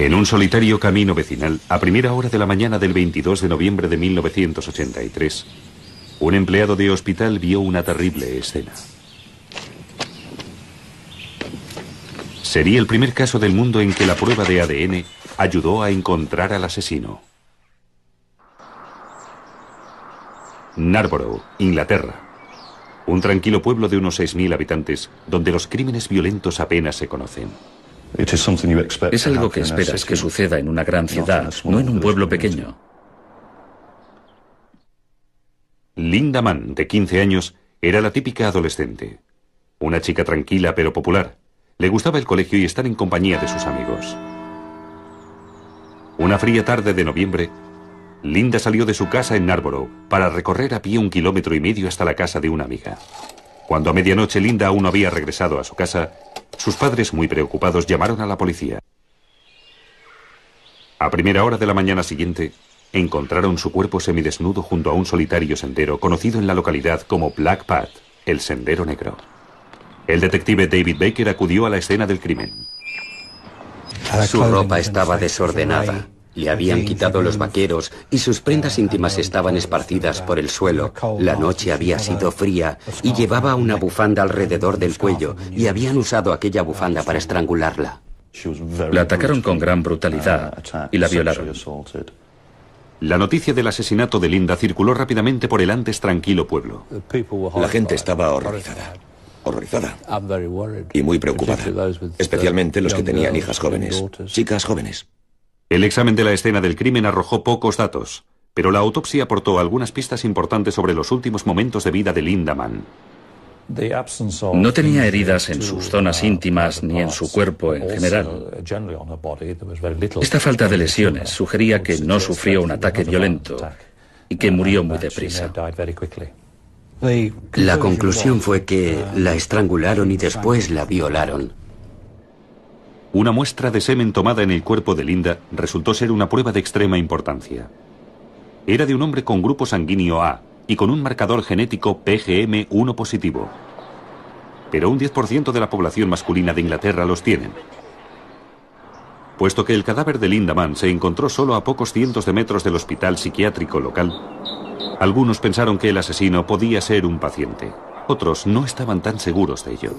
en un solitario camino vecinal, a primera hora de la mañana del 22 de noviembre de 1983, un empleado de hospital vio una terrible escena. Sería el primer caso del mundo en que la prueba de ADN ayudó a encontrar al asesino. Narborough, Inglaterra. Un tranquilo pueblo de unos 6.000 habitantes, donde los crímenes violentos apenas se conocen. Es algo que esperas que suceda en una gran ciudad, no en un pueblo pequeño. Linda Mann, de 15 años, era la típica adolescente. Una chica tranquila pero popular. Le gustaba el colegio y estar en compañía de sus amigos. Una fría tarde de noviembre, Linda salió de su casa en Narborough para recorrer a pie un kilómetro y medio hasta la casa de una amiga. Cuando a medianoche Linda aún no había regresado a su casa, sus padres, muy preocupados, llamaron a la policía. A primera hora de la mañana siguiente, encontraron su cuerpo semidesnudo junto a un solitario sendero conocido en la localidad como Black Path, el Sendero Negro. El detective David Baker acudió a la escena del crimen. Su ropa estaba desordenada le habían quitado los vaqueros y sus prendas íntimas estaban esparcidas por el suelo. La noche había sido fría y llevaba una bufanda alrededor del cuello y habían usado aquella bufanda para estrangularla. La atacaron con gran brutalidad y la violaron. La noticia del asesinato de Linda circuló rápidamente por el antes tranquilo pueblo. La gente estaba horrorizada. Horrorizada. Y muy preocupada. Especialmente los que tenían hijas jóvenes. Chicas jóvenes. El examen de la escena del crimen arrojó pocos datos, pero la autopsia aportó algunas pistas importantes sobre los últimos momentos de vida de Lindaman. No tenía heridas en sus zonas íntimas ni en su cuerpo en general. Esta falta de lesiones sugería que no sufrió un ataque violento y que murió muy deprisa. La conclusión fue que la estrangularon y después la violaron. Una muestra de semen tomada en el cuerpo de Linda resultó ser una prueba de extrema importancia. Era de un hombre con grupo sanguíneo A y con un marcador genético PGM1 positivo. Pero un 10% de la población masculina de Inglaterra los tienen. Puesto que el cadáver de Linda Mann se encontró solo a pocos cientos de metros del hospital psiquiátrico local, algunos pensaron que el asesino podía ser un paciente. Otros no estaban tan seguros de ello.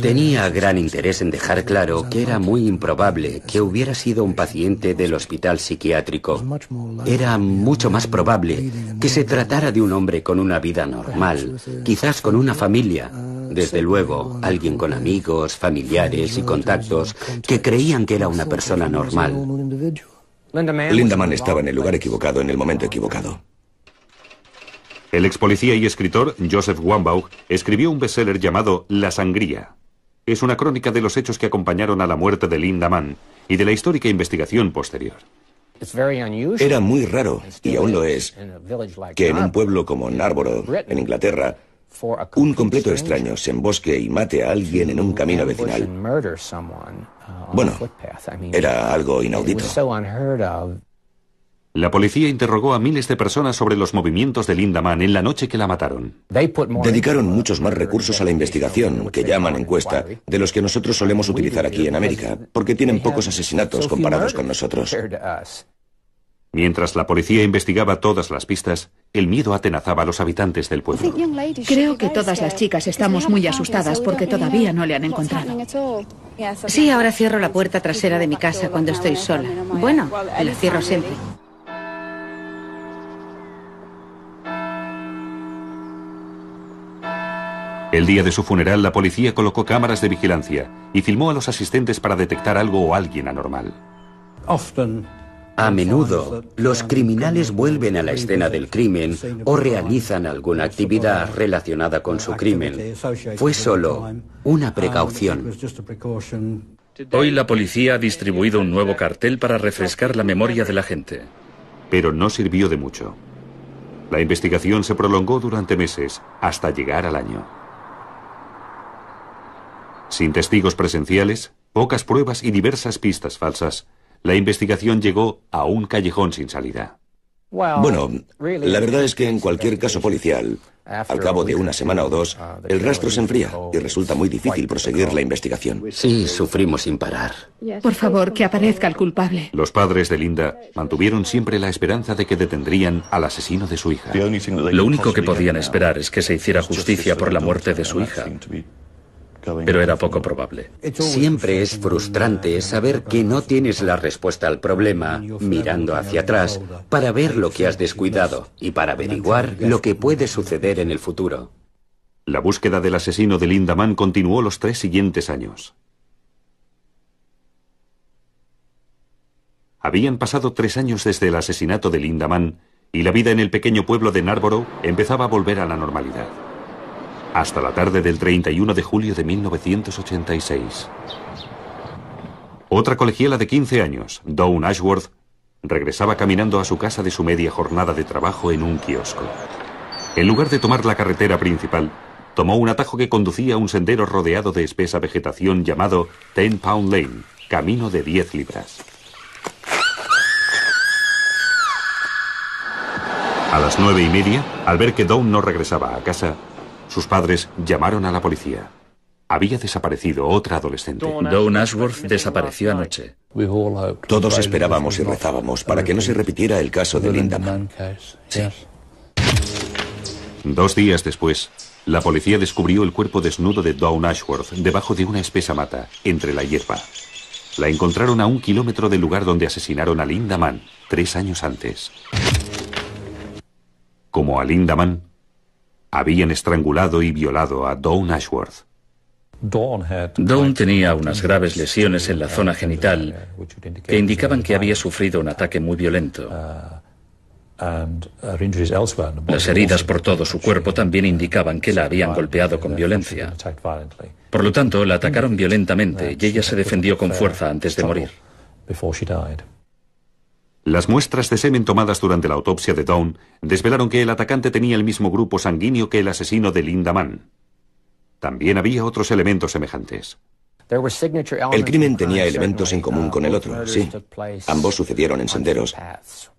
Tenía gran interés en dejar claro que era muy improbable que hubiera sido un paciente del hospital psiquiátrico. Era mucho más probable que se tratara de un hombre con una vida normal, quizás con una familia, uh, desde luego, alguien con amigos, familiares y contactos que creían que era una persona normal. Mann estaba en el lugar equivocado en el momento equivocado. El ex policía y escritor Joseph Wambaugh escribió un bestseller llamado La Sangría. Es una crónica de los hechos que acompañaron a la muerte de Linda Mann y de la histórica investigación posterior. Era muy raro, y aún lo es, que en un pueblo como Narborough, en Inglaterra, un completo extraño se embosque y mate a alguien en un camino vecinal. Uh, bueno, era algo inaudito. La policía interrogó a miles de personas sobre los movimientos de Linda Mann en la noche que la mataron. Dedicaron muchos más recursos a la investigación, que llaman encuesta, de los que nosotros solemos utilizar aquí en América, porque tienen pocos asesinatos comparados con nosotros. Mientras la policía investigaba todas las pistas, el miedo atenazaba a los habitantes del pueblo. Creo que todas las chicas estamos muy asustadas porque todavía no le han encontrado. Sí, ahora cierro la puerta trasera de mi casa cuando estoy sola. Bueno, la cierro siempre. El día de su funeral, la policía colocó cámaras de vigilancia y filmó a los asistentes para detectar algo o alguien anormal. A menudo, los criminales vuelven a la escena del crimen o realizan alguna actividad relacionada con su crimen. Fue solo una precaución. Hoy la policía ha distribuido un nuevo cartel para refrescar la memoria de la gente. Pero no sirvió de mucho. La investigación se prolongó durante meses, hasta llegar al año. Sin testigos presenciales, pocas pruebas y diversas pistas falsas, la investigación llegó a un callejón sin salida. Bueno, la verdad es que en cualquier caso policial, al cabo de una semana o dos, uh, el rastro se enfría y resulta muy difícil proseguir la investigación. Sí, sufrimos sin parar. Por favor, que aparezca el culpable. Los padres de Linda mantuvieron siempre la esperanza de que detendrían al asesino de su hija. Lo único que podían esperar es que se hiciera justicia por la muerte de su hija pero era poco probable. Siempre es frustrante saber que no tienes la respuesta al problema mirando hacia atrás para ver lo que has descuidado y para averiguar lo que puede suceder en el futuro. La búsqueda del asesino de Linda continuó los tres siguientes años. Habían pasado tres años desde el asesinato de Linda y la vida en el pequeño pueblo de Narborough empezaba a volver a la normalidad hasta la tarde del 31 de julio de 1986. Otra colegiala de 15 años, Dawn Ashworth, regresaba caminando a su casa de su media jornada de trabajo en un kiosco. En lugar de tomar la carretera principal, tomó un atajo que conducía a un sendero rodeado de espesa vegetación llamado Ten Pound Lane, camino de 10 libras. A las nueve y media, al ver que Dawn no regresaba a casa, sus padres llamaron a la policía. Había desaparecido otra adolescente. Dawn Ashworth desapareció anoche. Todos esperábamos y rezábamos para que no se repitiera el caso de Linda Sí. Dos días después, la policía descubrió el cuerpo desnudo de Dawn Ashworth debajo de una espesa mata, entre la hierba. La encontraron a un kilómetro del lugar donde asesinaron a Linda Mann tres años antes. Como a Linda Mann, habían estrangulado y violado a Dawn Ashworth. Dawn tenía unas graves lesiones en la zona genital que indicaban que había sufrido un ataque muy violento. Uh, uh, Las heridas por todo su cuerpo también indicaban que la habían golpeado con uh, violencia. Por lo tanto, la atacaron mm. violentamente y ella se defendió con fuerza antes de morir. Las muestras de semen tomadas durante la autopsia de Dawn desvelaron que el atacante tenía el mismo grupo sanguíneo que el asesino de Linda Mann. También había otros elementos semejantes. El crimen tenía elementos en común uh, con el otro, sí. Ambos sucedieron en senderos.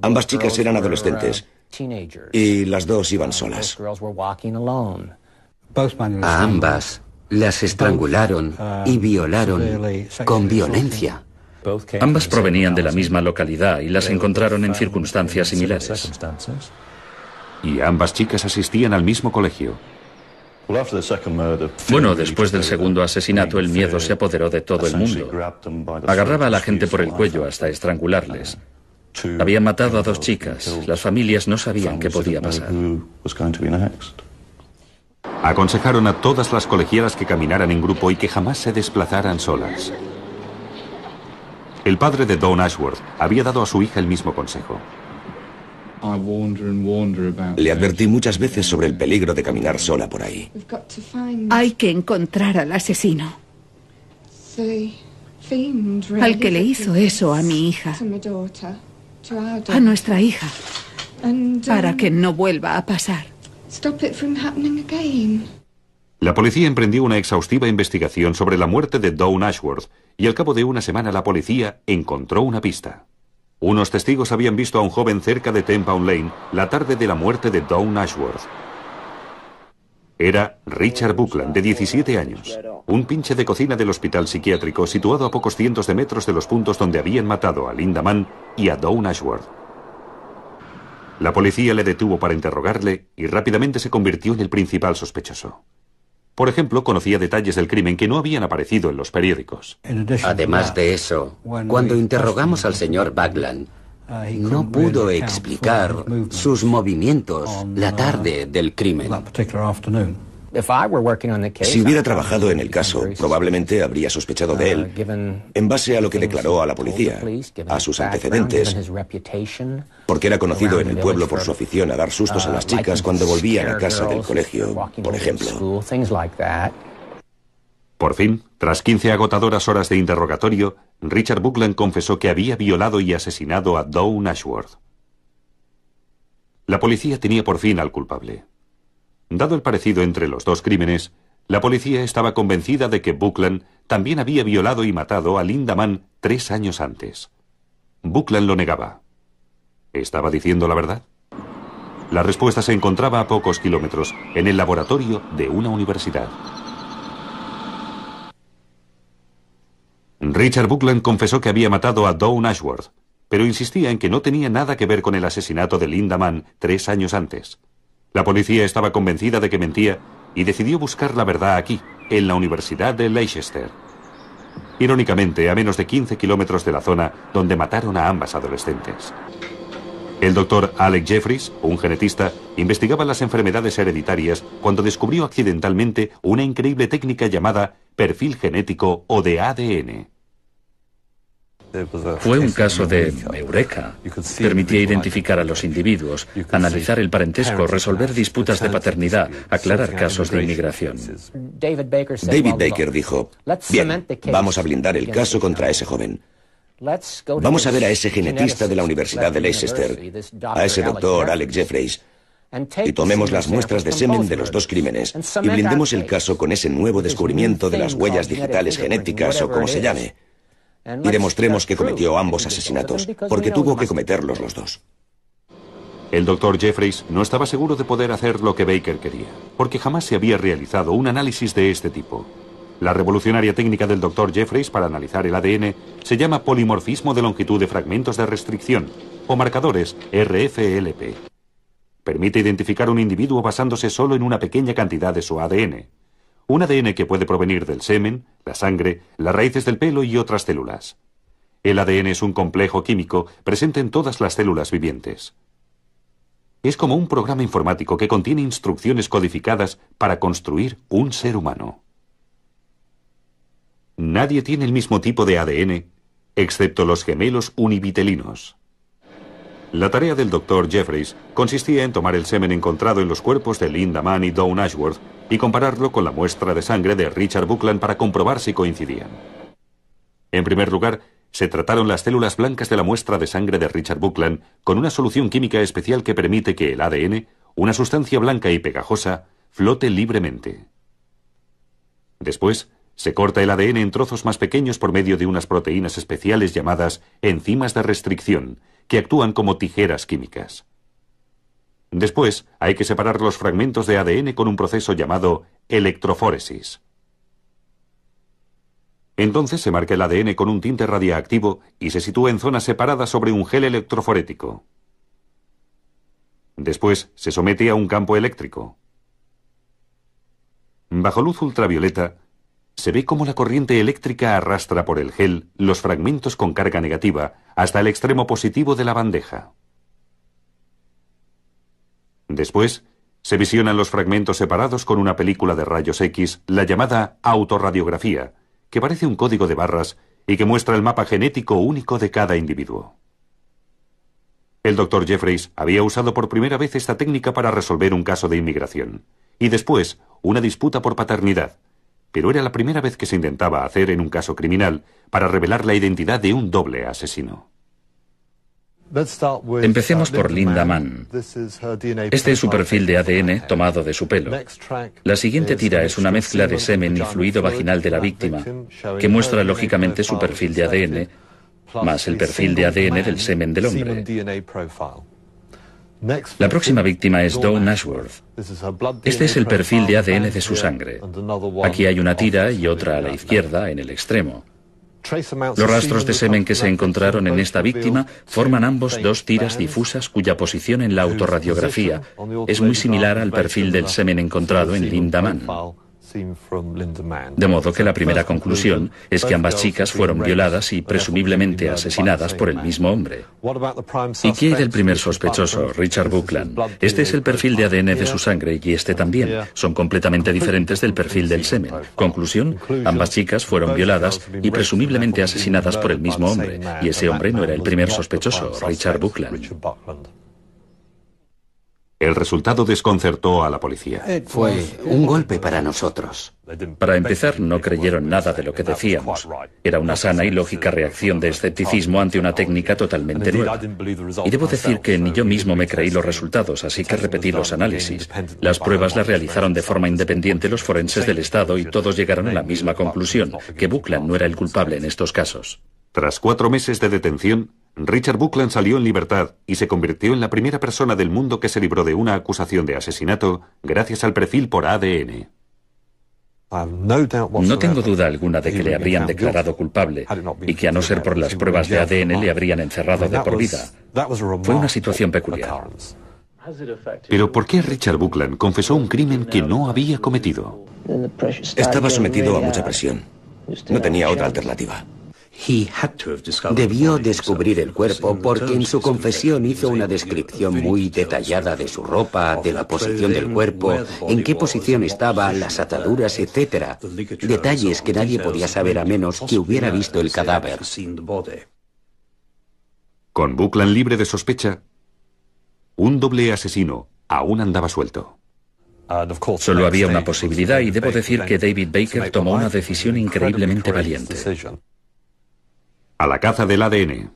Ambas chicas eran uh, adolescentes y las dos iban uh, solas. A ambas las estrangularon y violaron con violencia. Ambas provenían de la misma localidad y las encontraron en circunstancias similares. Y ambas chicas asistían al mismo colegio. Bueno, después del segundo asesinato el miedo se apoderó de todo el mundo. Agarraba a la gente por el cuello hasta estrangularles. Habían matado a dos chicas. Las familias no sabían qué podía pasar. Aconsejaron a todas las colegialas que caminaran en grupo y que jamás se desplazaran solas. El padre de Dawn Ashworth había dado a su hija el mismo consejo. Le advertí muchas veces sobre el peligro de caminar sola por ahí. Hay que encontrar al asesino. Al que le hizo eso a mi hija. A nuestra hija. Para um, que no vuelva a pasar. La policía emprendió una exhaustiva investigación sobre la muerte de Dawn Ashworth y al cabo de una semana la policía encontró una pista. Unos testigos habían visto a un joven cerca de Temple Lane la tarde de la muerte de Dawn Ashworth. Era Richard Buckland, de 17 años, un pinche de cocina del hospital psiquiátrico situado a pocos cientos de metros de los puntos donde habían matado a Linda Mann y a Dawn Ashworth. La policía le detuvo para interrogarle y rápidamente se convirtió en el principal sospechoso. Por ejemplo, conocía detalles del crimen que no habían aparecido en los periódicos. Además de eso, cuando interrogamos al señor Bagland, no pudo explicar sus movimientos la tarde del crimen. Si hubiera trabajado en el caso, probablemente habría sospechado de él, uh, en base a lo que declaró a la policía, a sus antecedentes, porque era conocido en el pueblo por su afición a dar sustos a uh, las chicas cuando volvían a casa del colegio, por ejemplo. Por fin, tras 15 agotadoras horas de interrogatorio, Richard Buckland confesó que había violado y asesinado a Dawn Ashworth. La policía tenía por fin al culpable. Dado el parecido entre los dos crímenes, la policía estaba convencida de que Buckland también había violado y matado a Linda Mann tres años antes. Buckland lo negaba. ¿Estaba diciendo la verdad? La respuesta se encontraba a pocos kilómetros, en el laboratorio de una universidad. Richard Buckland confesó que había matado a Dawn Ashworth, pero insistía en que no tenía nada que ver con el asesinato de Linda Mann tres años antes. La policía estaba convencida de que mentía y decidió buscar la verdad aquí, en la Universidad de Leicester. Irónicamente, a menos de 15 kilómetros de la zona donde mataron a ambas adolescentes. El doctor Alec Jeffries, un genetista, investigaba las enfermedades hereditarias cuando descubrió accidentalmente una increíble técnica llamada perfil genético o de ADN. Fue un caso de eureka. Permitía identificar a los individuos, analizar el parentesco, resolver disputas de paternidad, aclarar casos de inmigración. David Baker dijo, bien, vamos a blindar el caso contra ese joven. Vamos a ver a ese genetista de la Universidad de Leicester, a ese doctor Alex Jeffreys, y tomemos las muestras de semen de los dos crímenes y blindemos el caso con ese nuevo descubrimiento de las huellas digitales genéticas o como se llame y demostremos que cometió ambos asesinatos, porque tuvo que cometerlos los dos. El doctor Jeffreys no estaba seguro de poder hacer lo que Baker quería, porque jamás se había realizado un análisis de este tipo. La revolucionaria técnica del doctor Jeffreys para analizar el ADN se llama polimorfismo de longitud de fragmentos de restricción, o marcadores RFLP. Permite identificar un individuo basándose solo en una pequeña cantidad de su ADN un ADN que puede provenir del semen, la sangre, las raíces del pelo y otras células. El ADN es un complejo químico presente en todas las células vivientes. Es como un programa informático que contiene instrucciones codificadas para construir un ser humano. Nadie tiene el mismo tipo de ADN, excepto los gemelos univitelinos. La tarea del doctor Jeffries consistía en tomar el semen encontrado en los cuerpos de Linda Mann y Dawn Ashworth y compararlo con la muestra de sangre de Richard Buckland para comprobar si coincidían. En primer lugar, se trataron las células blancas de la muestra de sangre de Richard Buckland con una solución química especial que permite que el ADN, una sustancia blanca y pegajosa, flote libremente. Después, se corta el ADN en trozos más pequeños por medio de unas proteínas especiales llamadas enzimas de restricción, que actúan como tijeras químicas. Después, hay que separar los fragmentos de ADN con un proceso llamado electroforesis. Entonces se marca el ADN con un tinte radiactivo y se sitúa en zonas separadas sobre un gel electroforético. Después se somete a un campo eléctrico. Bajo luz ultravioleta, se ve cómo la corriente eléctrica arrastra por el gel los fragmentos con carga negativa hasta el extremo positivo de la bandeja. Después, se visionan los fragmentos separados con una película de rayos X, la llamada autorradiografía, que parece un código de barras y que muestra el mapa genético único de cada individuo. El doctor Jeffreys había usado por primera vez esta técnica para resolver un caso de inmigración, y después una disputa por paternidad, pero era la primera vez que se intentaba hacer en un caso criminal para revelar la identidad de un doble asesino. Empecemos uh, por Linda Mann. Este es su perfil de ADN tomado de su pelo. La siguiente tira es una mezcla de semen y fluido vaginal de la víctima, que muestra lógicamente su perfil de ADN, más el perfil de ADN del semen del hombre. La próxima víctima es Dawn Nashworth. Este es el perfil de ADN de su sangre. Aquí hay una tira y otra a la izquierda, en el extremo. Los rastros de semen que se encontraron en esta víctima forman ambos dos tiras difusas cuya posición en la autorradiografía es muy similar al perfil del semen encontrado en Linda Mann. De modo que la primera conclusión es que ambas chicas fueron violadas y presumiblemente asesinadas por el mismo hombre. ¿Y qué hay del primer sospechoso, Richard Buckland? Este es el perfil de ADN de su sangre y este también. Son completamente diferentes del perfil del semen. Conclusión, ambas chicas fueron violadas y presumiblemente asesinadas por el mismo hombre. Y ese hombre no era el primer sospechoso, Richard Buckland. El resultado desconcertó a la policía. Eh, pues, Fue eh, un golpe para nosotros. Para empezar, no creyeron nada de lo que decíamos. Era una sana y lógica reacción de escepticismo ante una técnica totalmente nueva. Y debo decir que ni yo mismo me creí los resultados, así que repetí los análisis. Las pruebas las realizaron de forma independiente los forenses del Estado y todos llegaron a la misma conclusión, que Buckland no era el culpable en estos casos. Tras cuatro meses de detención, Richard Buckland salió en libertad y se convirtió en la primera persona del mundo que se libró de una acusación de asesinato gracias al perfil por ADN. No tengo duda alguna de que le habrían declarado culpable y que a no ser por las pruebas de ADN le habrían encerrado de por vida. Fue una situación peculiar. Pero ¿por qué Richard Buckland confesó un crimen que no había cometido? Estaba sometido a uh, mucha presión. No tenía otra alternativa. Debió descubrir el cuerpo porque en su confesión hizo una descripción muy detallada de su ropa, de la posición del cuerpo, en qué posición estaba, las ataduras, etc. Detalles que nadie podía saber a menos que hubiera visto el cadáver. Con Buckland libre de sospecha, un doble asesino aún andaba suelto. Solo había una posibilidad y debo decir que David Baker tomó una decisión increíblemente valiente. A la caza del ADN.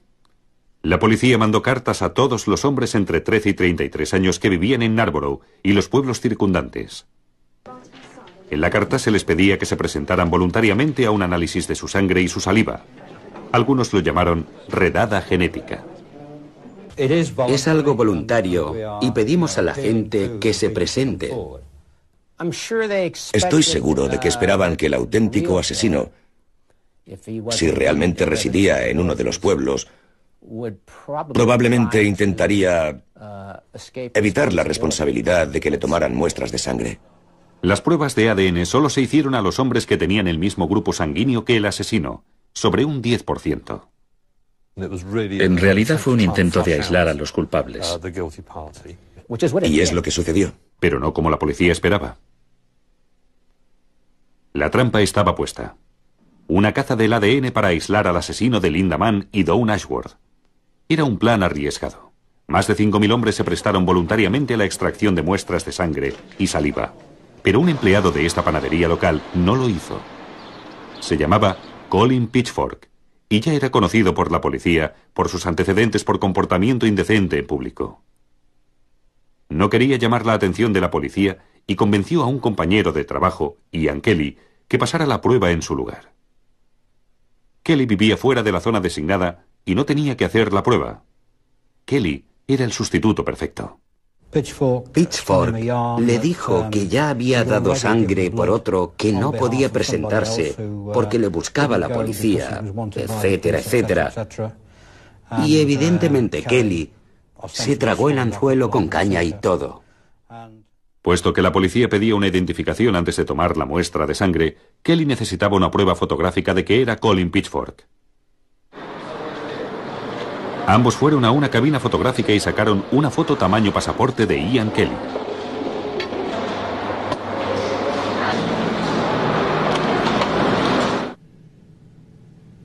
La policía mandó cartas a todos los hombres entre 13 y 33 años que vivían en Narborough y los pueblos circundantes. En la carta se les pedía que se presentaran voluntariamente a un análisis de su sangre y su saliva. Algunos lo llamaron redada genética. Es algo voluntario y pedimos a la gente que se presente. Estoy seguro de que esperaban que el auténtico asesino si realmente residía en uno de los pueblos, probablemente intentaría eh, evitar la responsabilidad de que le tomaran muestras de sangre. Las pruebas de ADN solo se hicieron a los hombres que tenían el mismo grupo sanguíneo que el asesino, sobre un 10%. En realidad fue un intento de aislar a los culpables. Y es lo que sucedió. Pero no como la policía esperaba. La trampa estaba puesta una caza del ADN para aislar al asesino de Linda Mann y Dawn Ashworth. Era un plan arriesgado. Más de 5.000 hombres se prestaron voluntariamente a la extracción de muestras de sangre y saliva, pero un empleado de esta panadería local no lo hizo. Se llamaba Colin Pitchfork y ya era conocido por la policía por sus antecedentes por comportamiento indecente en público. No quería llamar la atención de la policía y convenció a un compañero de trabajo, Ian Kelly, que pasara la prueba en su lugar. Kelly vivía fuera de la zona designada y no tenía que hacer la prueba. Kelly era el sustituto perfecto. Pitchfork uh, le dijo um, que ya había dado sangre por otro que no podía presentarse uh, porque le buscaba la policía, etcétera, etcétera. Y uh, evidentemente Kelly se tragó el anzuelo con caña y todo. Puesto que la policía pedía una identificación antes de tomar la muestra de sangre, Kelly necesitaba una prueba fotográfica de que era Colin Pitchfork. Ambos fueron a una cabina fotográfica y sacaron una foto tamaño pasaporte de Ian Kelly.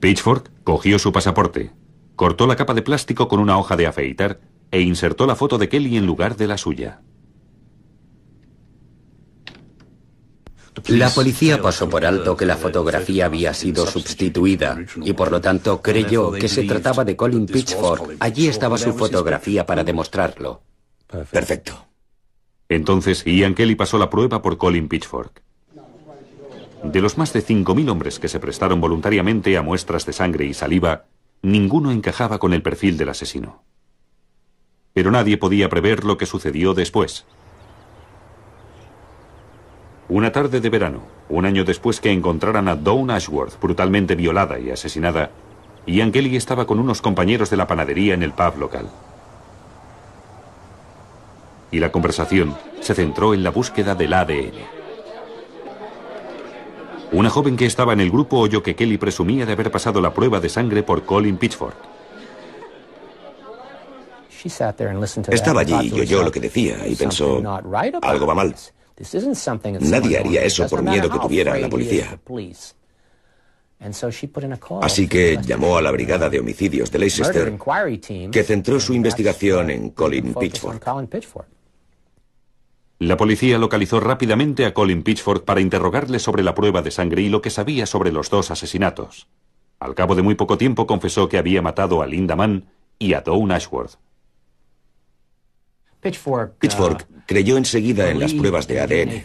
Pitchfork cogió su pasaporte, cortó la capa de plástico con una hoja de afeitar e insertó la foto de Kelly en lugar de la suya. La policía pasó por alto que la fotografía había sido sustituida y por lo tanto creyó que se trataba de Colin Pitchfork. Allí estaba su fotografía para demostrarlo. Perfecto. Entonces, Ian Kelly pasó la prueba por Colin Pitchfork. De los más de 5.000 hombres que se prestaron voluntariamente a muestras de sangre y saliva, ninguno encajaba con el perfil del asesino. Pero nadie podía prever lo que sucedió después. Una tarde de verano, un año después que encontraran a Dawn Ashworth brutalmente violada y asesinada, Ian Kelly estaba con unos compañeros de la panadería en el pub local. Y la conversación se centró en la búsqueda del ADN. Una joven que estaba en el grupo oyó que Kelly presumía de haber pasado la prueba de sangre por Colin Pitchford. Estaba allí y oyó lo que decía y pensó, algo va mal. Nadie haría eso por miedo que tuviera a la policía. Así que llamó a la Brigada de Homicidios de Leicester, que centró su investigación en Colin Pitchford. La policía localizó rápidamente a Colin Pitchford para interrogarle sobre la prueba de sangre y lo que sabía sobre los dos asesinatos. Al cabo de muy poco tiempo confesó que había matado a Linda Mann y a Dawn Ashworth, Uh, Pitchfork creyó enseguida en las pruebas de ADN.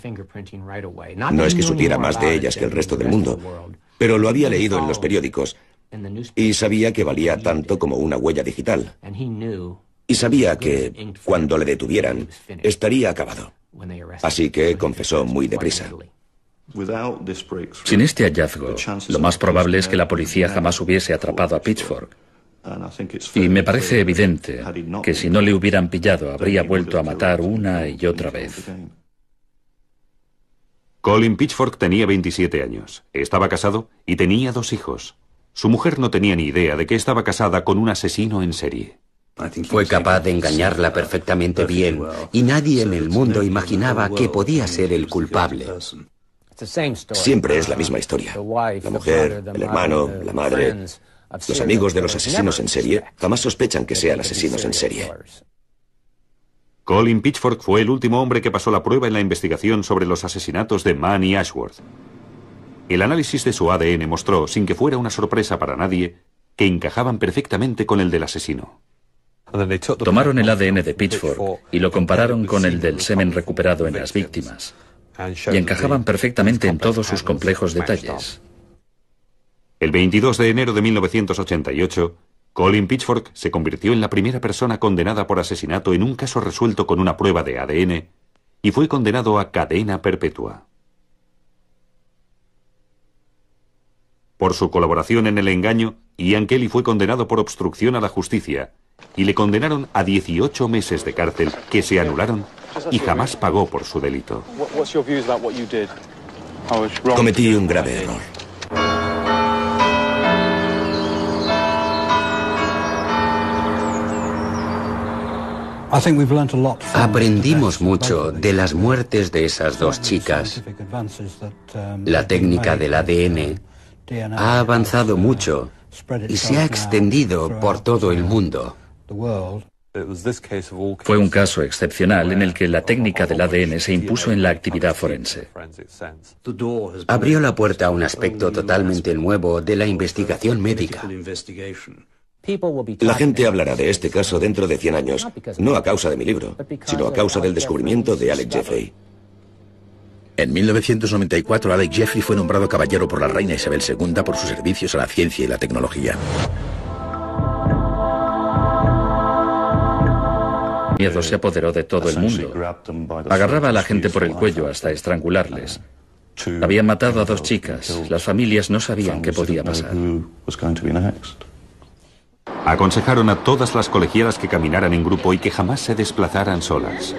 No es que supiera más de ellas que el resto del mundo, pero lo había leído en los periódicos y sabía que valía tanto como una huella digital. Y sabía que, cuando le detuvieran, estaría acabado. Así que confesó muy deprisa. Sin este hallazgo, lo más probable es que la policía jamás hubiese atrapado a Pitchfork. Y me parece evidente que si no le hubieran pillado habría vuelto a matar una y otra vez. Colin Pitchfork tenía 27 años, estaba casado y tenía dos hijos. Su mujer no tenía ni idea de que estaba casada con un asesino en serie. Fue capaz de engañarla perfectamente bien y nadie en el mundo imaginaba que podía ser el culpable. Siempre es la misma historia. La mujer, el hermano, la madre. Los amigos de los asesinos en serie jamás sospechan que sean asesinos en serie. Colin Pitchfork fue el último hombre que pasó la prueba en la investigación sobre los asesinatos de Mann y Ashworth. El análisis de su ADN mostró, sin que fuera una sorpresa para nadie, que encajaban perfectamente con el del asesino. Tomaron el ADN de Pitchfork y lo compararon con el del semen recuperado en las víctimas, y encajaban perfectamente en todos sus complejos detalles. El 22 de enero de 1988, Colin Pitchfork se convirtió en la primera persona condenada por asesinato en un caso resuelto con una prueba de ADN y fue condenado a cadena perpetua. Por su colaboración en el engaño, Ian Kelly fue condenado por obstrucción a la justicia y le condenaron a 18 meses de cárcel que se anularon y jamás pagó por su delito. Cometí un grave error. Aprendimos mucho de las muertes de esas dos chicas. Um, la técnica del ADN uh, ha avanzado uh, mucho y se ha extendido por todo el uh, mundo. Fue un caso excepcional en el que la técnica del ADN se impuso en la actividad forense. Abrió la puerta a un aspecto totalmente nuevo de la investigación médica. La gente hablará de este caso dentro de 100 años, no a causa de mi libro, sino a causa del descubrimiento de Alec Jeffrey. En 1994, Alec Jeffrey fue nombrado caballero por la reina Isabel II por sus servicios a la ciencia y la tecnología. miedo se apoderó de todo el mundo. Agarraba a la gente por el cuello hasta estrangularles. Habían matado a dos chicas. Las familias no sabían qué podía pasar. Aconsejaron a todas las colegialas que caminaran en grupo y que jamás se desplazaran solas.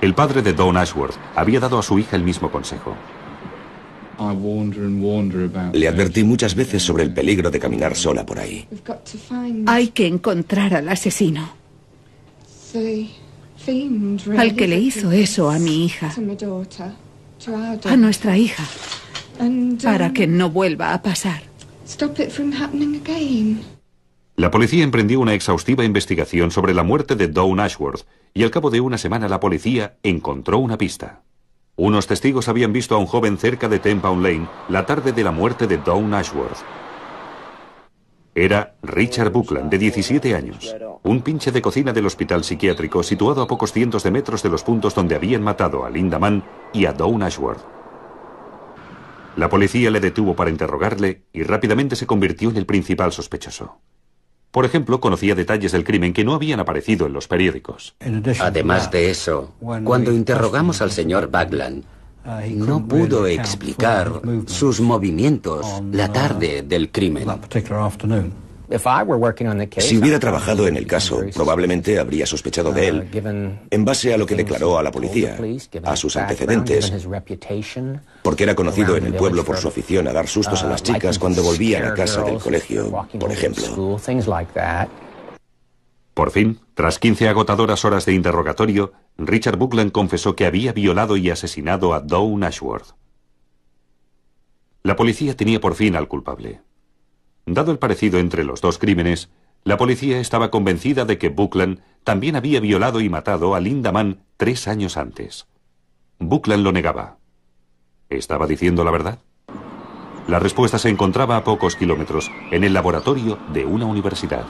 El padre de Don Ashworth había dado a su hija el mismo consejo. Le advertí muchas veces sobre el peligro de caminar sola por ahí. Hay que encontrar al asesino. Al que le hizo eso a mi hija. A nuestra hija. Para um, que no vuelva a pasar. Stop it from happening again. La policía emprendió una exhaustiva investigación sobre la muerte de Dawn Ashworth y al cabo de una semana la policía encontró una pista. Unos testigos habían visto a un joven cerca de Temple Lane la tarde de la muerte de Dawn Ashworth. Era Richard Buckland, de 17 años, un pinche de cocina del hospital psiquiátrico situado a pocos cientos de metros de los puntos donde habían matado a Linda Mann y a Dawn Ashworth. La policía le detuvo para interrogarle y rápidamente se convirtió en el principal sospechoso. Por ejemplo, conocía detalles del crimen que no habían aparecido en los periódicos. Además de eso, cuando interrogamos al señor Bagland, no pudo explicar sus movimientos la uh, tarde del crimen. Si hubiera trabajado en el caso, probablemente habría sospechado de uh, él en base a lo que declaró a la policía, a sus antecedentes, porque era conocido en el pueblo por su afición a dar sustos a uh, las chicas cuando volvían a casa del colegio, por ejemplo. Por fin, tras 15 agotadoras horas de interrogatorio, Richard Buckland confesó que había violado y asesinado a Dawn Ashworth. La policía tenía por fin al culpable. Dado el parecido entre los dos crímenes, la policía estaba convencida de que Buckland también había violado y matado a Linda Mann tres años antes. Buckland lo negaba. ¿Estaba diciendo la verdad? La respuesta se encontraba a pocos kilómetros, en el laboratorio de una universidad.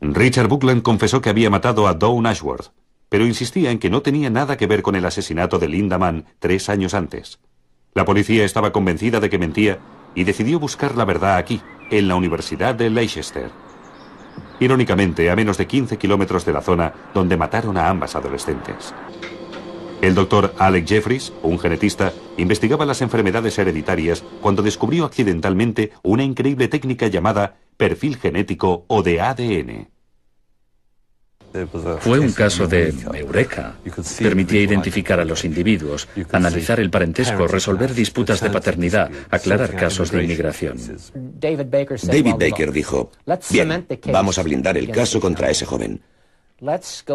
Richard Buckland confesó que había matado a Dawn Ashworth, pero insistía en que no tenía nada que ver con el asesinato de Linda Mann tres años antes. La policía estaba convencida de que mentía y decidió buscar la verdad aquí, en la Universidad de Leicester. Irónicamente, a menos de 15 kilómetros de la zona donde mataron a ambas adolescentes. El doctor Alec Jeffries, un genetista, investigaba las enfermedades hereditarias cuando descubrió accidentalmente una increíble técnica llamada perfil genético o de ADN. Fue un caso de eureka. Permitía identificar a los individuos, analizar el parentesco, resolver disputas de paternidad, aclarar casos de inmigración. David Baker dijo, bien, vamos a blindar el caso contra ese joven.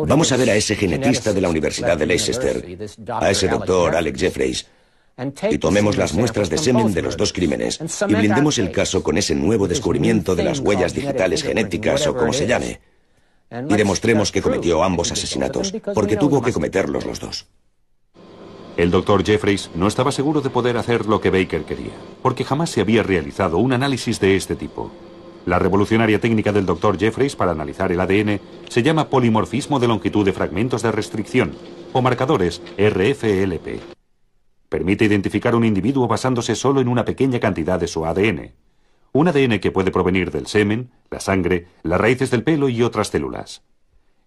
Vamos a ver a ese genetista de la Universidad de Leicester, a ese doctor Alex Jeffreys, y tomemos las muestras de semen de los dos crímenes y blindemos el caso con ese nuevo descubrimiento de las huellas digitales genéticas o como se llame y demostremos que cometió ambos asesinatos, porque tuvo que cometerlos los dos. El doctor Jeffreys no estaba seguro de poder hacer lo que Baker quería, porque jamás se había realizado un análisis de este tipo. La revolucionaria técnica del doctor Jeffreys para analizar el ADN se llama polimorfismo de longitud de fragmentos de restricción, o marcadores RFLP. Permite identificar un individuo basándose solo en una pequeña cantidad de su ADN, un ADN que puede provenir del semen, la sangre, las raíces del pelo y otras células.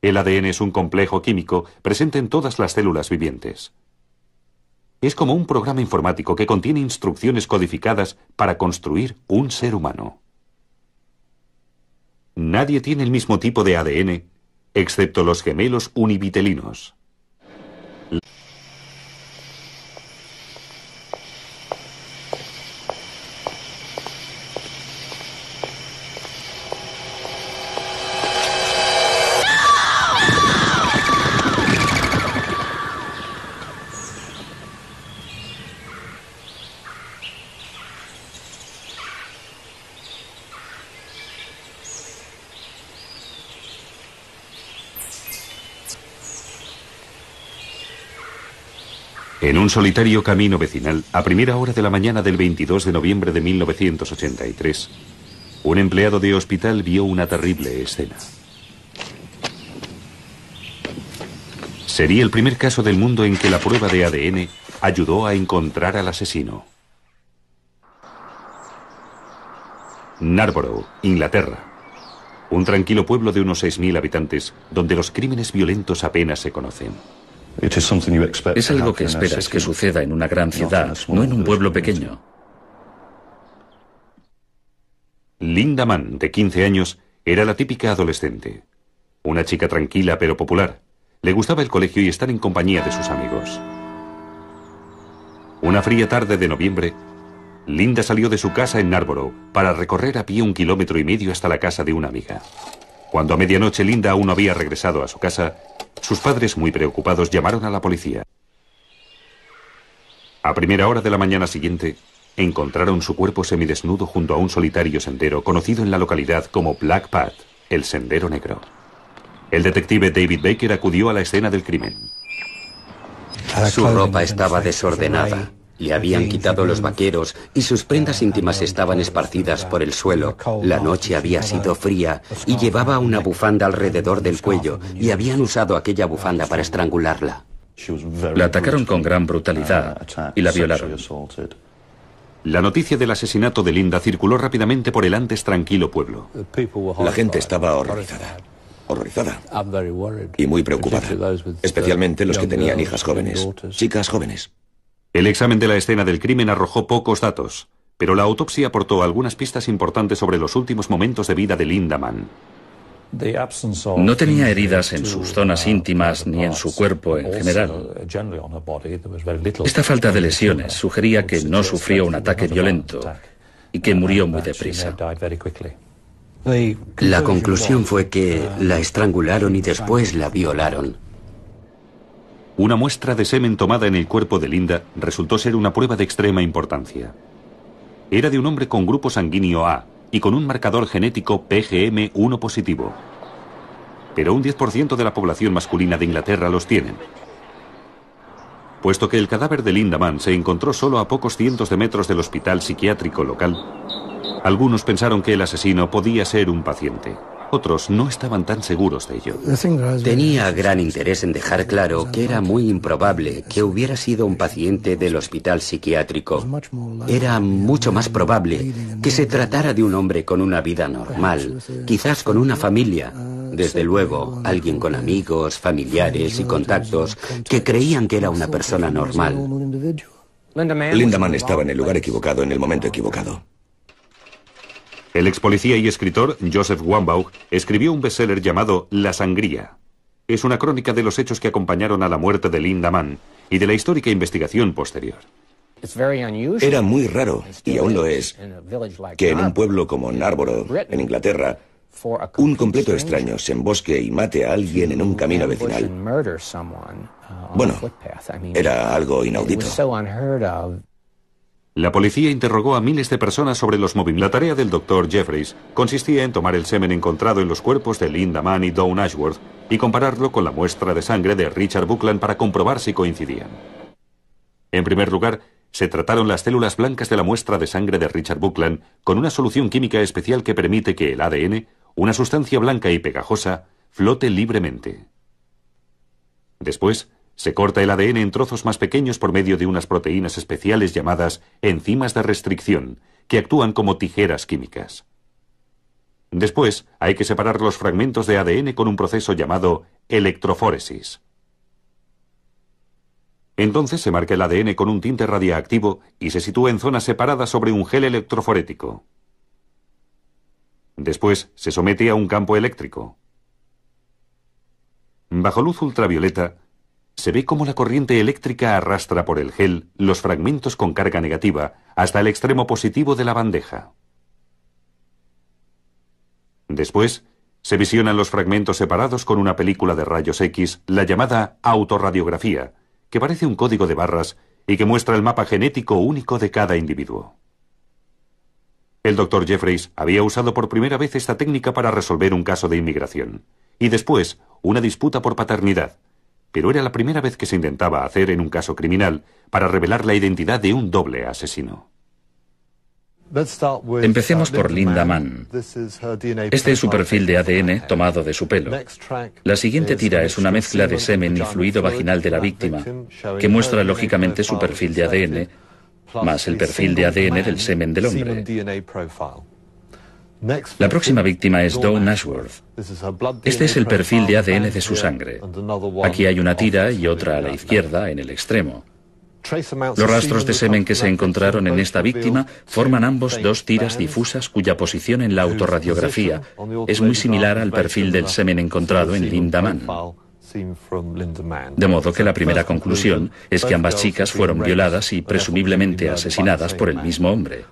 El ADN es un complejo químico presente en todas las células vivientes. Es como un programa informático que contiene instrucciones codificadas para construir un ser humano. Nadie tiene el mismo tipo de ADN, excepto los gemelos univitelinos. en un solitario camino vecinal, a primera hora de la mañana del 22 de noviembre de 1983, un empleado de hospital vio una terrible escena. Sería el primer caso del mundo en que la prueba de ADN ayudó a encontrar al asesino. Narborough, Inglaterra. Un tranquilo pueblo de unos 6.000 habitantes, donde los crímenes violentos apenas se conocen. Es algo que esperas que suceda en una gran ciudad, no en un pueblo pequeño. Linda Mann, de 15 años, era la típica adolescente. Una chica tranquila pero popular. Le gustaba el colegio y estar en compañía de sus amigos. Una fría tarde de noviembre, Linda salió de su casa en Narborough para recorrer a pie un kilómetro y medio hasta la casa de una amiga. Cuando a medianoche Linda aún no había regresado a su casa, sus padres, muy preocupados, llamaron a la policía. A primera hora de la mañana siguiente, encontraron su cuerpo semidesnudo junto a un solitario sendero conocido en la localidad como Black Path, el Sendero Negro. El detective David Baker acudió a la escena del crimen. Su ropa estaba desordenada le habían quitado los vaqueros y sus prendas íntimas estaban esparcidas por el suelo. La noche había sido fría y llevaba una bufanda alrededor del cuello y habían usado aquella bufanda para estrangularla. La atacaron con gran brutalidad y la violaron. La noticia del asesinato de Linda circuló rápidamente por el antes tranquilo pueblo. La gente estaba horrorizada. Horrorizada. Y muy preocupada. Especialmente los que tenían hijas jóvenes. Chicas jóvenes. El examen de la escena del crimen arrojó pocos datos, pero la autopsia aportó algunas pistas importantes sobre los últimos momentos de vida de Lindaman. No tenía heridas en sus zonas íntimas ni en su cuerpo en general. Esta falta de lesiones sugería que no sufrió un ataque violento y que murió muy deprisa. La conclusión fue que la estrangularon y después la violaron. Una muestra de semen tomada en el cuerpo de Linda resultó ser una prueba de extrema importancia. Era de un hombre con grupo sanguíneo A y con un marcador genético PGM1 positivo. Pero un 10% de la población masculina de Inglaterra los tienen. Puesto que el cadáver de Linda Mann se encontró solo a pocos cientos de metros del hospital psiquiátrico local, algunos pensaron que el asesino podía ser un paciente otros no estaban tan seguros de ello. Tenía gran interés en dejar claro que era muy improbable que hubiera sido un paciente del hospital psiquiátrico. Era mucho más probable que se tratara de un hombre con una vida normal, quizás con una familia, uh, desde luego alguien con amigos, familiares y contactos que creían que era una persona normal. Linda Mann estaba en el lugar equivocado en el momento equivocado. El ex policía y escritor Joseph Wambaugh escribió un bestseller llamado La Sangría. Es una crónica de los hechos que acompañaron a la muerte de Linda Mann y de la histórica investigación posterior. Era muy raro, y aún lo es, que en un pueblo como Narborough, en Inglaterra, un completo extraño se embosque y mate a alguien en un camino vecinal. Uh, bueno, era algo inaudito. La policía interrogó a miles de personas sobre los movimientos. La tarea del doctor Jeffries consistía en tomar el semen encontrado en los cuerpos de Linda Mann y Dawn Ashworth y compararlo con la muestra de sangre de Richard Buckland para comprobar si coincidían. En primer lugar, se trataron las células blancas de la muestra de sangre de Richard Buckland con una solución química especial que permite que el ADN, una sustancia blanca y pegajosa, flote libremente. Después, se corta el ADN en trozos más pequeños por medio de unas proteínas especiales llamadas enzimas de restricción, que actúan como tijeras químicas. Después, hay que separar los fragmentos de ADN con un proceso llamado electroforesis. Entonces se marca el ADN con un tinte radiactivo y se sitúa en zonas separadas sobre un gel electroforético. Después se somete a un campo eléctrico. Bajo luz ultravioleta, se ve cómo la corriente eléctrica arrastra por el gel los fragmentos con carga negativa hasta el extremo positivo de la bandeja. Después, se visionan los fragmentos separados con una película de rayos X, la llamada autoradiografía, que parece un código de barras y que muestra el mapa genético único de cada individuo. El doctor Jeffreys había usado por primera vez esta técnica para resolver un caso de inmigración, y después una disputa por paternidad, pero era la primera vez que se intentaba hacer en un caso criminal para revelar la identidad de un doble asesino. Empecemos por Linda Mann. Este es su perfil de ADN tomado de su pelo. La siguiente tira es una mezcla de semen y fluido vaginal de la víctima, que muestra lógicamente su perfil de ADN, más el perfil de ADN del semen del hombre. La próxima víctima es Dawn Nashworth. Este es el perfil de ADN de su sangre. Aquí hay una tira y otra a la izquierda, en el extremo. Los rastros de semen que se encontraron en esta víctima forman ambos dos tiras difusas cuya posición en la autorradiografía es muy similar al perfil del semen encontrado en Linda Mann. De modo que la primera conclusión es que ambas chicas fueron violadas y presumiblemente asesinadas por el mismo hombre.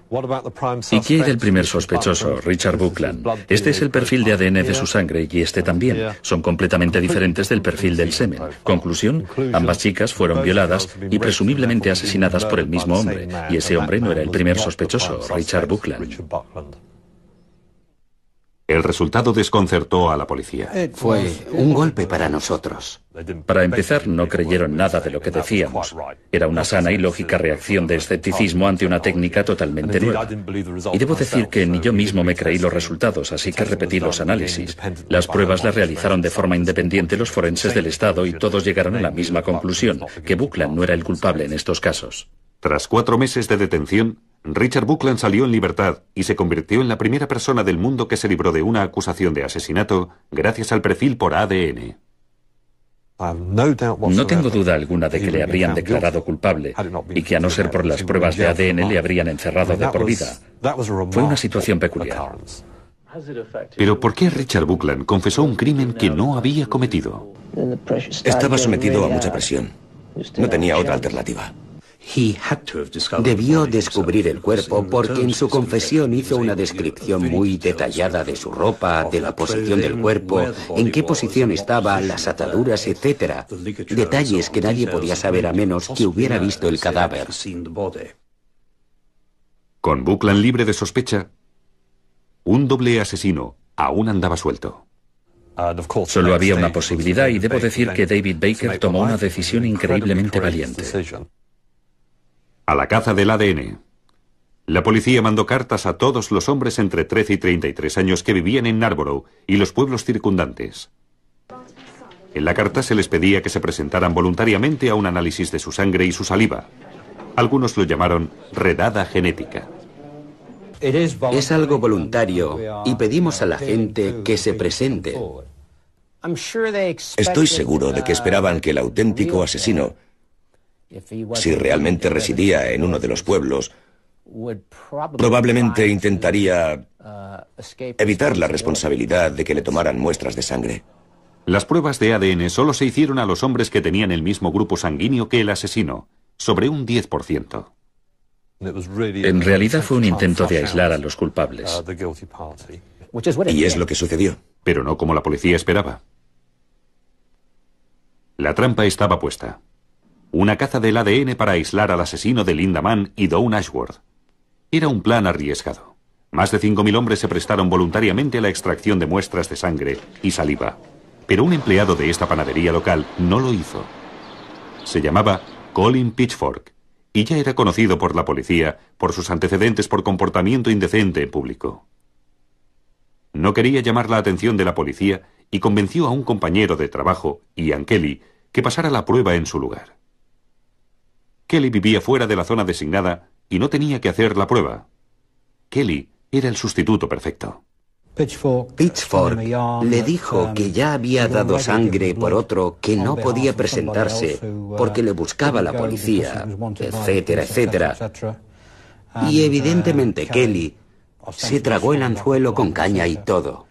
¿Y qué hay del primer sospechoso, Richard Buckland? Este es el perfil de ADN de su sangre y este también. Son completamente diferentes del perfil del semen. Conclusión, ambas chicas fueron violadas y presumiblemente asesinadas por el mismo hombre. Y ese hombre no era el primer sospechoso, Richard Buckland. El resultado desconcertó a la policía. Eh, Fue pues, eh, un golpe para nosotros. Para empezar, no creyeron nada de lo que decíamos. Era una sana y lógica reacción de escepticismo ante una técnica totalmente nueva. Y debo decir que ni yo mismo me creí los resultados, así que repetí los análisis. Las pruebas las realizaron de forma independiente los forenses del Estado y todos llegaron a la misma conclusión, que Buckland no era el culpable en estos casos. Tras cuatro meses de detención, Richard Buckland salió en libertad y se convirtió en la primera persona del mundo que se libró de una acusación de asesinato gracias al perfil por ADN. No tengo duda alguna de que le habrían declarado culpable y que a no ser por las pruebas de ADN le habrían encerrado de por vida. Fue una situación peculiar. Pero ¿por qué Richard Buckland confesó un crimen que no había cometido? Estaba sometido a mucha presión. No tenía otra alternativa. Debió descubrir el cuerpo porque en su confesión hizo una descripción muy detallada de su ropa, de la posición del cuerpo, en qué posición estaba, las ataduras, etc. Detalles que nadie podía saber a menos que hubiera visto el cadáver. Con Buckland libre de sospecha, un doble asesino aún andaba suelto. Solo había una posibilidad y debo decir que David Baker tomó una decisión increíblemente valiente. A la caza del ADN. La policía mandó cartas a todos los hombres entre 13 y 33 años que vivían en Narborough y los pueblos circundantes. En la carta se les pedía que se presentaran voluntariamente a un análisis de su sangre y su saliva. Algunos lo llamaron redada genética. Es algo voluntario y pedimos a la gente que se presente. Estoy seguro de que esperaban que el auténtico asesino si realmente residía en uno de los pueblos, probablemente intentaría evitar la responsabilidad de que le tomaran muestras de sangre. Las pruebas de ADN solo se hicieron a los hombres que tenían el mismo grupo sanguíneo que el asesino, sobre un 10%. En realidad fue un intento de aislar a los culpables. Y es lo que sucedió. Pero no como la policía esperaba. La trampa estaba puesta una caza del ADN para aislar al asesino de Linda Mann y Dawn Ashworth. Era un plan arriesgado. Más de 5.000 hombres se prestaron voluntariamente a la extracción de muestras de sangre y saliva. Pero un empleado de esta panadería local no lo hizo. Se llamaba Colin Pitchfork y ya era conocido por la policía por sus antecedentes por comportamiento indecente en público. No quería llamar la atención de la policía y convenció a un compañero de trabajo, Ian Kelly, que pasara la prueba en su lugar. Kelly vivía fuera de la zona designada y no tenía que hacer la prueba. Kelly era el sustituto perfecto. Pitchfork le dijo um, que ya había dado sangre por otro que no podía presentarse uh, porque le buscaba la policía, etcétera, etcétera. Y uh, evidentemente Kelly se tragó el anzuelo con caña y todo.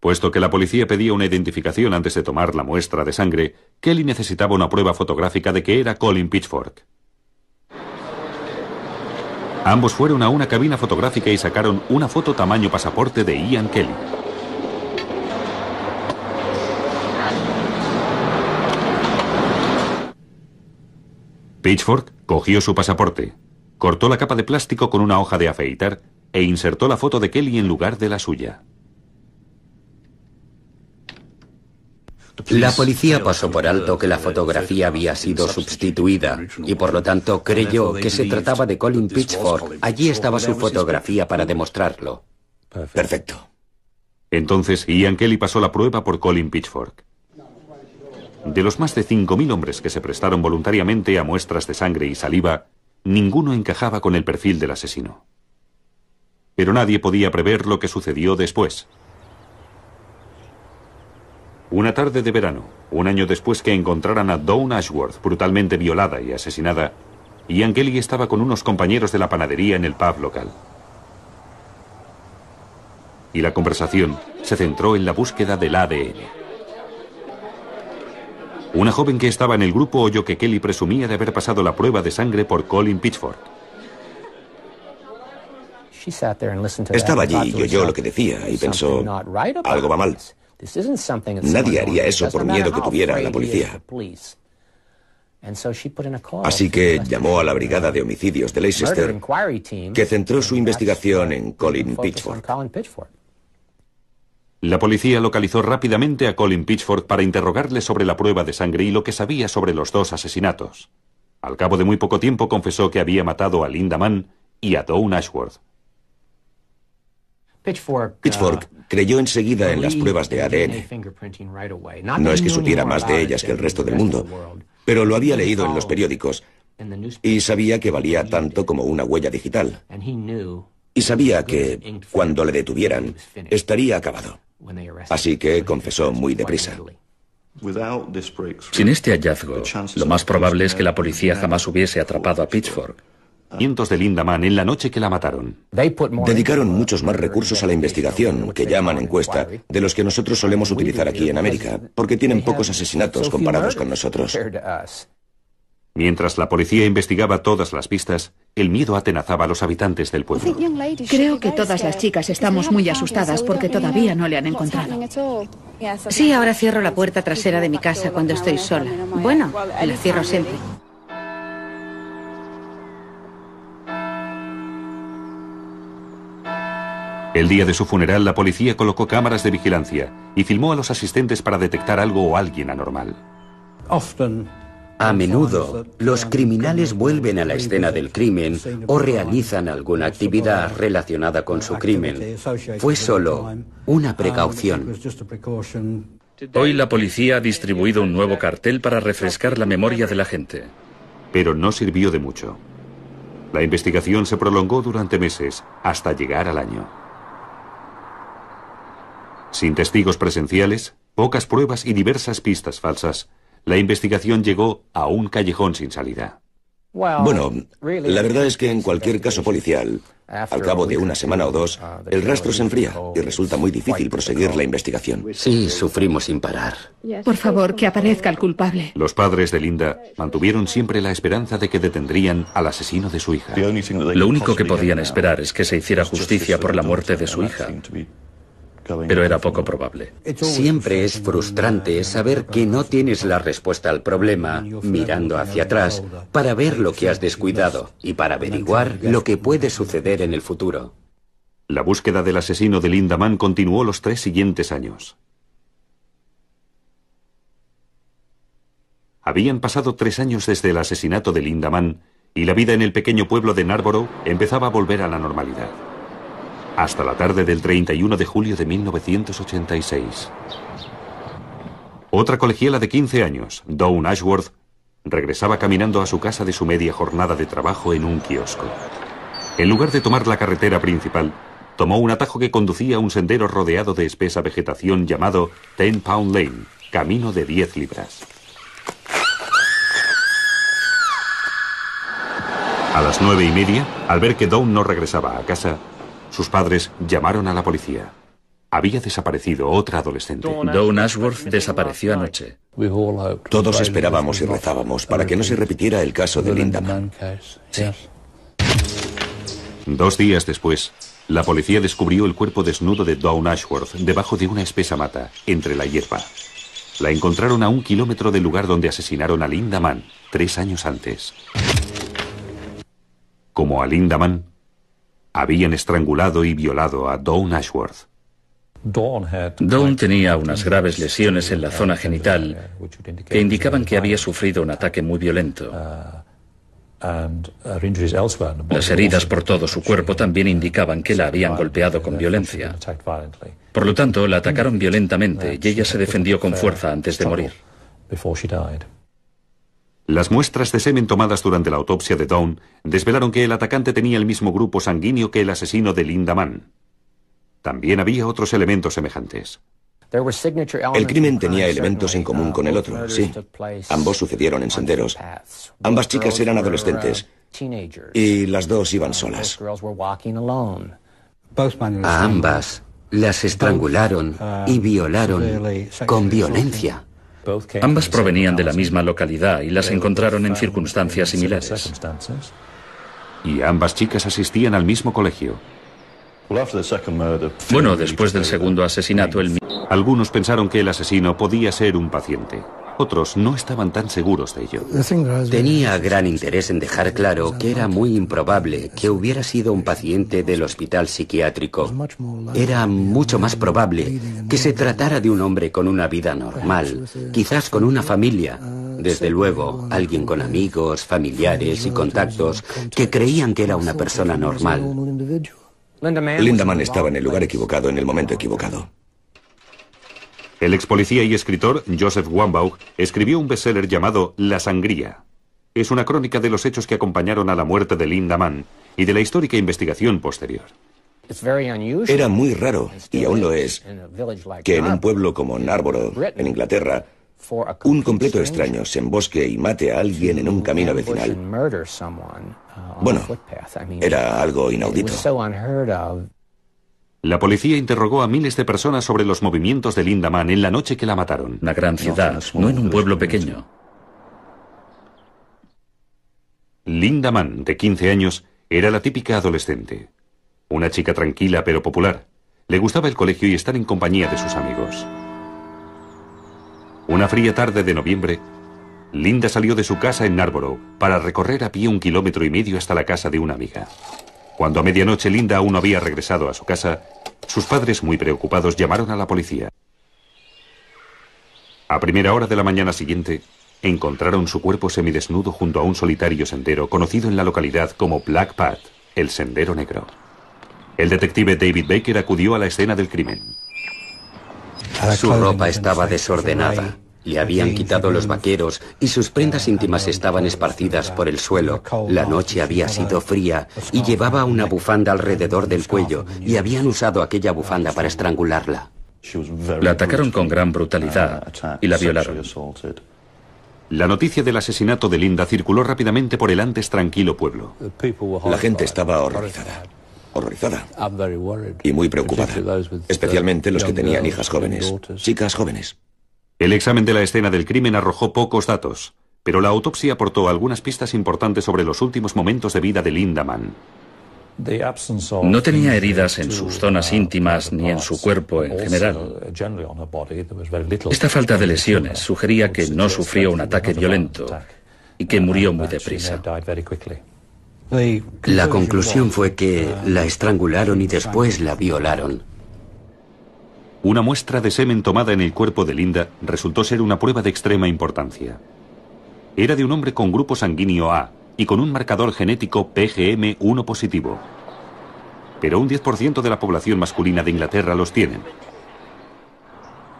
Puesto que la policía pedía una identificación antes de tomar la muestra de sangre, Kelly necesitaba una prueba fotográfica de que era Colin Pitchfork. Ambos fueron a una cabina fotográfica y sacaron una foto tamaño pasaporte de Ian Kelly. Pitchfork cogió su pasaporte, cortó la capa de plástico con una hoja de afeitar e insertó la foto de Kelly en lugar de la suya. La policía pasó por alto que la fotografía había sido sustituida y por lo tanto creyó que se trataba de Colin Pitchfork. Allí estaba su fotografía para demostrarlo. Perfecto. Entonces, Ian Kelly pasó la prueba por Colin Pitchfork. De los más de 5.000 hombres que se prestaron voluntariamente a muestras de sangre y saliva, ninguno encajaba con el perfil del asesino. Pero nadie podía prever lo que sucedió después. Una tarde de verano, un año después que encontraran a Dawn Ashworth brutalmente violada y asesinada, Ian Kelly estaba con unos compañeros de la panadería en el pub local. Y la conversación se centró en la búsqueda del ADN. Una joven que estaba en el grupo oyó que Kelly presumía de haber pasado la prueba de sangre por Colin Pitchford. Estaba allí y oyó lo que decía y pensó, algo va mal. Nadie haría eso por miedo que tuviera a la policía. Así que llamó a la Brigada de Homicidios de Leicester, que centró su investigación en Colin Pitchford. La policía localizó rápidamente a Colin Pitchford para interrogarle sobre la prueba de sangre y lo que sabía sobre los dos asesinatos. Al cabo de muy poco tiempo confesó que había matado a Linda Mann y a Dawn Ashworth. Pitchfork uh, Creyó enseguida en las pruebas de ADN. No es que supiera más de ellas que el resto del mundo, pero lo había leído en los periódicos y sabía que valía tanto como una huella digital. Y sabía que cuando le detuvieran estaría acabado. Así que confesó muy deprisa. Sin este hallazgo, lo más probable es que la policía jamás hubiese atrapado a Pitchfork. Ah. de Lindaman en la noche que la mataron. Dedicaron muchos más recursos a la investigación, que llaman encuesta, de los que nosotros solemos utilizar aquí en América, porque tienen pocos asesinatos comparados con nosotros. Mientras la policía investigaba todas las pistas, el miedo atenazaba a los habitantes del pueblo. Creo que todas las chicas estamos muy asustadas porque todavía no le han encontrado. Sí, ahora cierro la puerta trasera de mi casa cuando estoy sola. Bueno, la cierro siempre. El día de su funeral, la policía colocó cámaras de vigilancia y filmó a los asistentes para detectar algo o alguien anormal. A menudo, los criminales vuelven a la escena del crimen o realizan alguna actividad relacionada con su crimen. Fue solo una um, precaución. Hoy la policía ha distribuido un nuevo cartel para refrescar la memoria de la gente. Pero no sirvió de mucho. La investigación se prolongó durante meses, hasta llegar al año. Sin testigos presenciales, pocas pruebas y diversas pistas falsas, la investigación llegó a un callejón sin salida. Bueno, la verdad es que en cualquier caso policial, al cabo de una semana o dos, uh, el rastro se enfría y resulta muy difícil proseguir la investigación. Sí, sufrimos sin parar. Por favor, que aparezca el culpable. Los padres de Linda mantuvieron siempre la esperanza de que detendrían al asesino de su hija. Lo único que podían esperar es que se hiciera justicia por la muerte de su hija pero era poco probable. Siempre es frustrante saber que no tienes la respuesta al problema mirando hacia atrás para ver lo que has descuidado y para averiguar lo que puede suceder en el futuro. La búsqueda del asesino de Linda continuó los tres siguientes años. Habían pasado tres años desde el asesinato de Linda y la vida en el pequeño pueblo de Narborough empezaba a volver a la normalidad hasta la tarde del 31 de julio de 1986. Otra colegiala de 15 años, Dawn Ashworth, regresaba caminando a su casa de su media jornada de trabajo en un kiosco. En lugar de tomar la carretera principal, tomó un atajo que conducía a un sendero rodeado de espesa vegetación llamado Ten Pound Lane, camino de 10 libras. A las nueve y media, al ver que Dawn no regresaba a casa, sus padres llamaron a la policía. Había desaparecido otra adolescente. Dawn Ashworth desapareció anoche. Todos esperábamos y rezábamos para que no se repitiera el caso de Linda Mann. Dos días después, la policía descubrió el cuerpo desnudo de Dawn Ashworth debajo de una espesa mata, entre la hierba. La encontraron a un kilómetro del lugar donde asesinaron a Linda Mann tres años antes. Como a Linda Mann, habían estrangulado y violado a Dawn Ashworth. Dawn tenía unas graves lesiones en la zona genital que indicaban que había sufrido un ataque muy violento. Uh, uh, Las heridas por todo su cuerpo también indicaban que la habían golpeado con uh, violencia. Por lo tanto, la atacaron hmm. violentamente y ella se defendió con fuerza antes de morir. Las muestras de semen tomadas durante la autopsia de Dawn desvelaron que el atacante tenía el mismo grupo sanguíneo que el asesino de Linda Mann. También había otros elementos semejantes. El crimen tenía elementos en común con el otro, sí. Ambos sucedieron en senderos. Ambas chicas eran uh, adolescentes y las dos iban uh, solas. A ambas las estrangularon uh, y violaron con violencia. Ambas provenían de la misma localidad y las encontraron en circunstancias similares. Y ambas chicas asistían al mismo colegio. Bueno, después del segundo asesinato, Algunos pensaron que el asesino podía ser un paciente. Otros no estaban tan seguros de ello. Tenía gran interés en dejar claro que era muy improbable que hubiera sido un paciente del hospital psiquiátrico. Era mucho más probable que se tratara de un hombre con una vida normal, quizás con una familia, desde luego, alguien con amigos, familiares y contactos que creían que era una persona normal. Mann estaba en el lugar equivocado en el momento equivocado. El ex policía y escritor Joseph Wambaugh escribió un bestseller llamado La Sangría. Es una crónica de los hechos que acompañaron a la muerte de Linda Mann y de la histórica investigación posterior. Era muy raro, y aún lo es, que en un pueblo como Narborough, en Inglaterra, un completo extraño se embosque y mate a alguien en un camino vecinal. Uh, bueno, era algo inaudito. La policía interrogó a miles de personas sobre los movimientos de Linda Mann en la noche que la mataron. Una gran ciudad, no en un pueblo pequeño. Linda Mann, de 15 años, era la típica adolescente. Una chica tranquila pero popular. Le gustaba el colegio y estar en compañía de sus amigos. Una fría tarde de noviembre, Linda salió de su casa en Narborough para recorrer a pie un kilómetro y medio hasta la casa de una amiga. Cuando a medianoche Linda aún no había regresado a su casa, sus padres, muy preocupados, llamaron a la policía. A primera hora de la mañana siguiente, encontraron su cuerpo semidesnudo junto a un solitario sendero conocido en la localidad como Black Path, el Sendero Negro. El detective David Baker acudió a la escena del crimen. Su ropa estaba desordenada. Le habían quitado los vaqueros y sus prendas íntimas estaban esparcidas por el suelo. La noche había sido fría y llevaba una bufanda alrededor del cuello y habían usado aquella bufanda para estrangularla. La atacaron con gran brutalidad y la violaron. La noticia del asesinato de Linda circuló rápidamente por el antes tranquilo pueblo. La gente estaba horrorizada. Horrorizada. Y muy preocupada. Especialmente los que tenían hijas jóvenes. Chicas jóvenes. El examen de la escena del crimen arrojó pocos datos, pero la autopsia aportó algunas pistas importantes sobre los últimos momentos de vida de Lindaman. No tenía heridas en sus zonas íntimas ni en su cuerpo en general. Esta falta de lesiones sugería que no sufrió un ataque violento y que murió muy deprisa. La conclusión fue que la estrangularon y después la violaron. Una muestra de semen tomada en el cuerpo de Linda resultó ser una prueba de extrema importancia. Era de un hombre con grupo sanguíneo A y con un marcador genético PGM1 positivo. Pero un 10% de la población masculina de Inglaterra los tienen.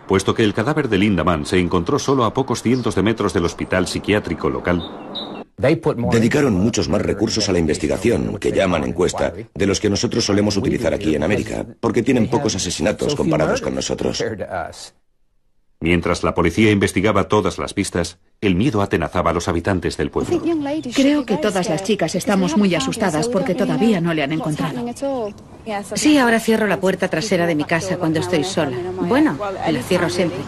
Puesto que el cadáver de Linda Mann se encontró solo a pocos cientos de metros del hospital psiquiátrico local, Dedicaron muchos más recursos a la investigación, que llaman encuesta, de los que nosotros solemos utilizar aquí en América, porque tienen pocos asesinatos comparados con nosotros. Mientras la policía investigaba todas las pistas, el miedo atenazaba a los habitantes del pueblo. Creo que todas las chicas estamos muy asustadas porque todavía no le han encontrado. Sí, ahora cierro la puerta trasera de mi casa cuando estoy sola. Bueno, la cierro siempre.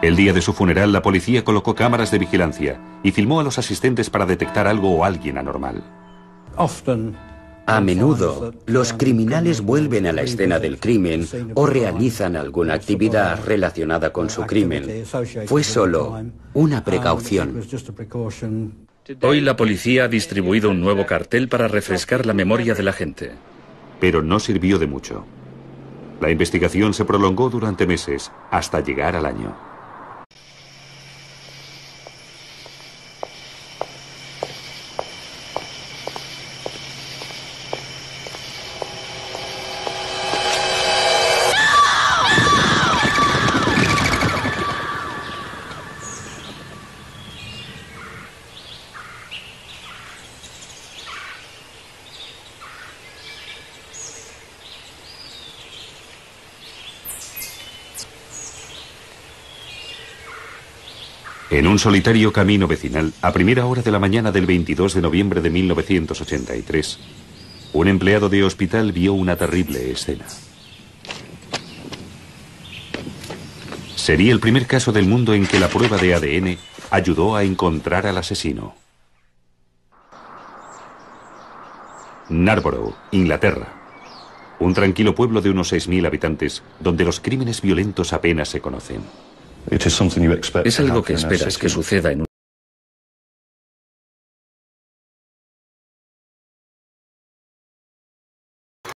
El día de su funeral la policía colocó cámaras de vigilancia y filmó a los asistentes para detectar algo o alguien anormal. A menudo, los criminales vuelven a la escena del crimen o realizan alguna actividad relacionada con su crimen. Fue solo una precaución. Hoy la policía ha distribuido un nuevo cartel para refrescar la memoria de la gente. Pero no sirvió de mucho. La investigación se prolongó durante meses, hasta llegar al año. un solitario camino vecinal, a primera hora de la mañana del 22 de noviembre de 1983, un empleado de hospital vio una terrible escena. Sería el primer caso del mundo en que la prueba de ADN ayudó a encontrar al asesino. Narborough, Inglaterra. Un tranquilo pueblo de unos 6.000 habitantes donde los crímenes violentos apenas se conocen. Es algo que esperas que suceda en